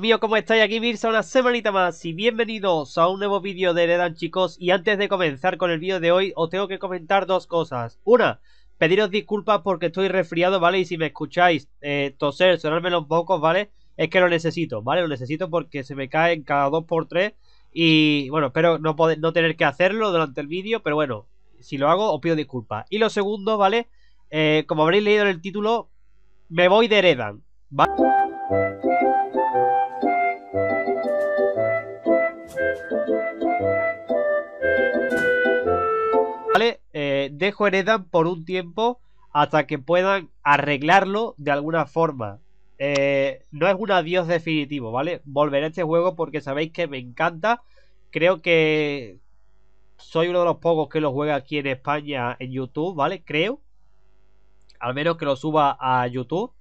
mío, ¿cómo estáis? Aquí Mirza una semanita más y bienvenidos a un nuevo vídeo de Heredan chicos y antes de comenzar con el vídeo de hoy os tengo que comentar dos cosas Una, pediros disculpas porque estoy resfriado, ¿vale? Y si me escucháis eh, toser, sonarme los poco, ¿vale? Es que lo necesito, ¿vale? Lo necesito porque se me caen cada dos por tres y bueno, espero no, poder, no tener que hacerlo durante el vídeo, pero bueno, si lo hago os pido disculpas Y lo segundo, ¿vale? Eh, como habréis leído en el título, me voy de Heredan, ¿vale? dejo heredan por un tiempo hasta que puedan arreglarlo de alguna forma. Eh, no es un adiós definitivo, ¿vale? Volveré a este juego porque sabéis que me encanta. Creo que soy uno de los pocos que lo juega aquí en España en YouTube, ¿vale? Creo. Al menos que lo suba a YouTube.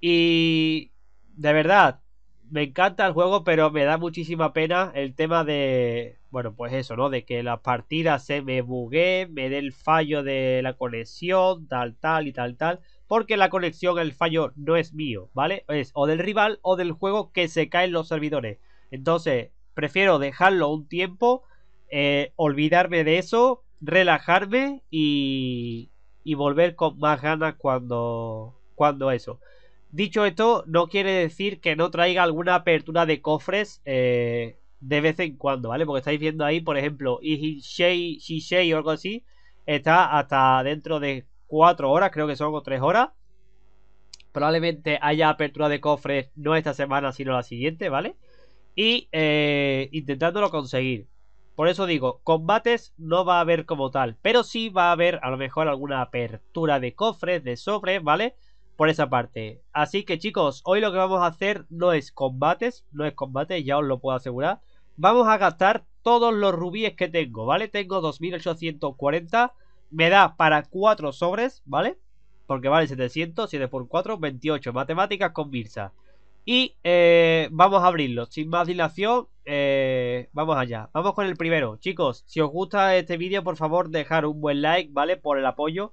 Y de verdad, me encanta el juego, pero me da muchísima pena el tema de, bueno, pues eso, ¿no? De que la partida se me bugue, me dé el fallo de la conexión, tal, tal y tal, tal. Porque la conexión, el fallo no es mío, ¿vale? Es o del rival o del juego que se caen los servidores. Entonces, prefiero dejarlo un tiempo, eh, olvidarme de eso, relajarme y, volver con más ganas cuando, cuando eso. Dicho esto, no quiere decir que no traiga alguna apertura de cofres eh, de vez en cuando, ¿vale? Porque estáis viendo ahí, por ejemplo, y Shishei o algo así, está hasta dentro de 4 horas, creo que son o 3 horas. Probablemente haya apertura de cofres no esta semana, sino la siguiente, ¿vale? Y eh, intentándolo conseguir. Por eso digo, combates no va a haber como tal, pero sí va a haber a lo mejor alguna apertura de cofres, de sobres, ¿vale? Por esa parte. Así que chicos, hoy lo que vamos a hacer no es combates, no es combates ya os lo puedo asegurar. Vamos a gastar todos los rubíes que tengo, ¿vale? Tengo 2840. Me da para 4 sobres, ¿vale? Porque vale 700, 7 por 4, 28. Matemáticas con Mirza. Y eh, vamos a abrirlo. Sin más dilación, eh, vamos allá. Vamos con el primero. Chicos, si os gusta este vídeo, por favor, dejar un buen like, ¿vale? Por el apoyo.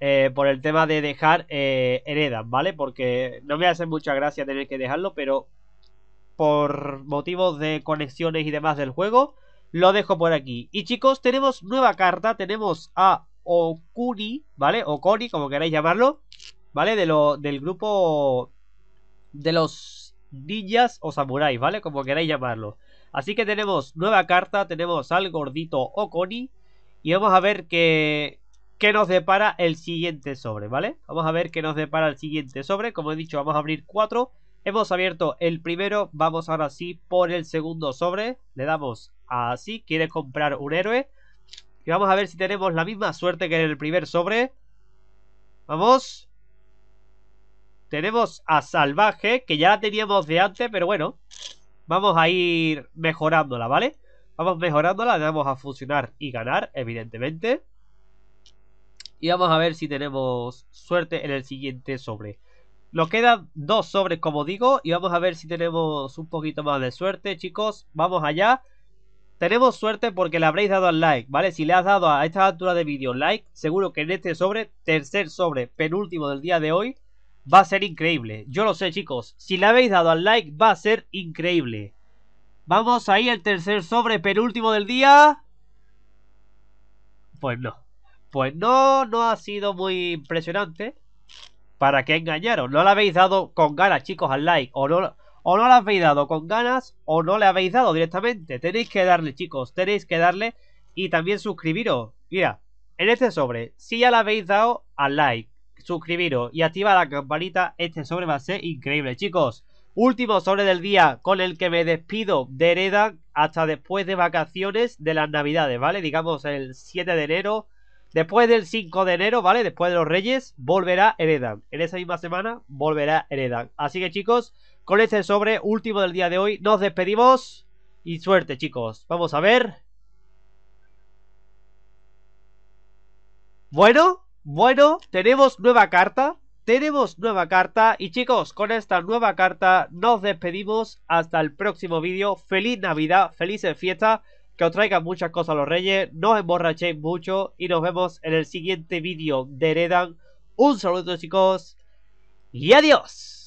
Eh, por el tema de dejar heredas, ¿vale? Porque no me hace mucha gracia tener que dejarlo, pero por motivos de conexiones y demás del juego, lo dejo por aquí. Y chicos, tenemos nueva carta, tenemos a Okuni, ¿vale? Okoni, como queráis llamarlo, ¿vale? De lo, del grupo de los ninjas o samuráis, ¿vale? Como queráis llamarlo. Así que tenemos nueva carta, tenemos al gordito Okuni y vamos a ver qué, qué nos depara el siguiente sobre, ¿vale? Vamos a ver qué nos depara el siguiente sobre, como he dicho, vamos a abrir cuatro Hemos abierto el primero, vamos ahora sí por el segundo sobre. Le damos así, quiere comprar un héroe. Y vamos a ver si tenemos la misma suerte que en el primer sobre. Vamos. Tenemos a Salvaje, que ya la teníamos de antes, pero bueno. Vamos a ir mejorándola, ¿vale? Vamos mejorándola, le damos a funcionar y ganar, evidentemente. Y vamos a ver si tenemos suerte en el siguiente sobre. Nos quedan dos sobres, como digo, y vamos a ver si tenemos un poquito más de suerte, chicos. Vamos allá. Tenemos suerte porque le habréis dado al like, ¿vale? Si le has dado a esta altura de vídeo like, seguro que en este sobre, tercer sobre, penúltimo del día de hoy, va a ser increíble. Yo lo sé, chicos. Si le habéis dado al like, va a ser increíble. Vamos ahí, al tercer sobre, penúltimo del día. Pues no. Pues no, no ha sido muy impresionante. ¿Para qué engañaros? No la habéis dado con ganas, chicos, al like. O no, la habéis dado con ganas o no le habéis dado directamente. Tenéis que darle, chicos. Tenéis que darle y también suscribiros. Mira, en este sobre, si ya la habéis dado al like, suscribiros y activa la campanita, este sobre va a ser increíble, chicos. Último sobre del día con el que me despido de Hereda hasta después de vacaciones de las navidades, ¿vale? Digamos el 7 de enero Después del 5 de enero, ¿vale? Después de los Reyes, volverá Heredan. En esa misma semana, volverá Heredan. Así que, chicos, con este sobre último del día de hoy, nos despedimos. Y suerte, chicos. Vamos a ver. Bueno, bueno, tenemos nueva carta. Tenemos nueva carta. Y chicos, con esta nueva carta nos despedimos. Hasta el próximo vídeo. Feliz Navidad, felices fiestas que os traigan muchas cosas los reyes, no os emborrachéis mucho y nos vemos en el siguiente vídeo de Heredan. Un saludo chicos y adiós.